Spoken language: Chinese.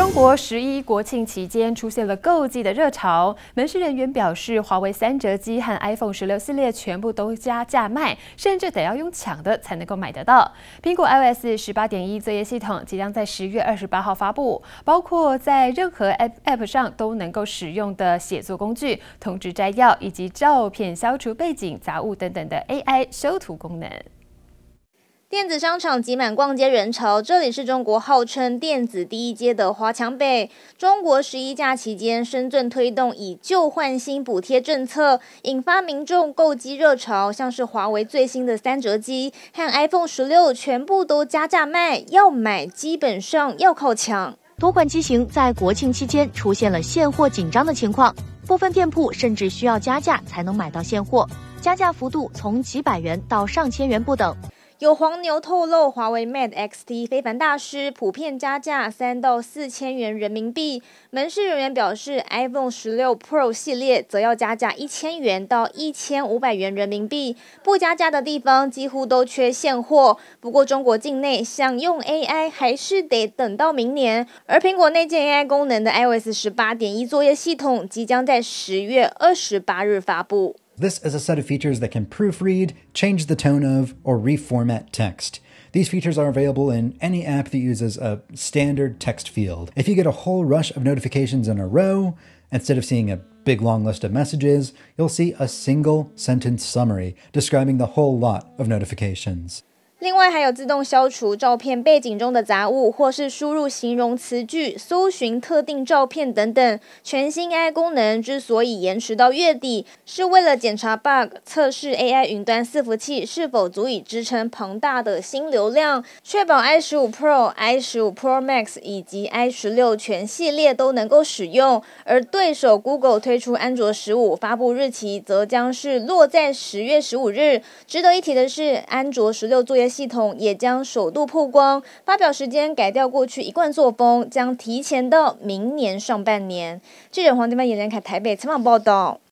中国十一国庆期间出现了购机的热潮，门市人员表示，华为三折机和 iPhone 十六系列全部都加价卖，甚至得要用抢的才能够买得到。苹果 iOS 十八点一作业系统即将在十月二十八号发布，包括在任何 App 上都能够使用的写作工具、通知摘要以及照片消除背景、杂物等等的 AI 修图功能。电子商场挤满逛街人潮，这里是中国号称电子第一街的华强北。中国十一假期间，深圳推动以旧换新补贴政策，引发民众购机热潮。像是华为最新的三折机和 iPhone 十六，全部都加价卖，要买基本上要靠抢。多款机型在国庆期间出现了现货紧张的情况，部分店铺甚至需要加价才能买到现货，加价幅度从几百元到上千元不等。有黄牛透露，华为 Mate XT 非凡大师普遍加价三到四千元人民币。门市人员表示，iPhone 十六 Pro 系列则要加价一千元到一千五百元人民币。不加价的地方几乎都缺现货。不过，中国境内想用 AI 还是得等到明年。而苹果内建 AI 功能的 iOS 十八点一作业系统即将在十月二十八日发布。This is a set of features that can proofread, change the tone of, or reformat text. These features are available in any app that uses a standard text field. If you get a whole rush of notifications in a row, instead of seeing a big long list of messages, you'll see a single sentence summary describing the whole lot of notifications. 另外还有自动消除照片背景中的杂物，或是输入形容词句搜寻特定照片等等。全新 AI 功能之所以延迟到月底，是为了检查 bug，测试 AI 云端伺服器是否足以支撑庞大的新流量，确保 i 十五 Pro、i 十五 Pro Max 以及 i 十六全系列都能够使用。而对手 Google 推出安卓十五发布日期则将是落在十月十五日。值得一提的是，安卓十六作业系统也将首度曝光，发表时间改掉过去一贯作风，将提前到明年上半年。记者黄金曼、也连凯台北采访报道。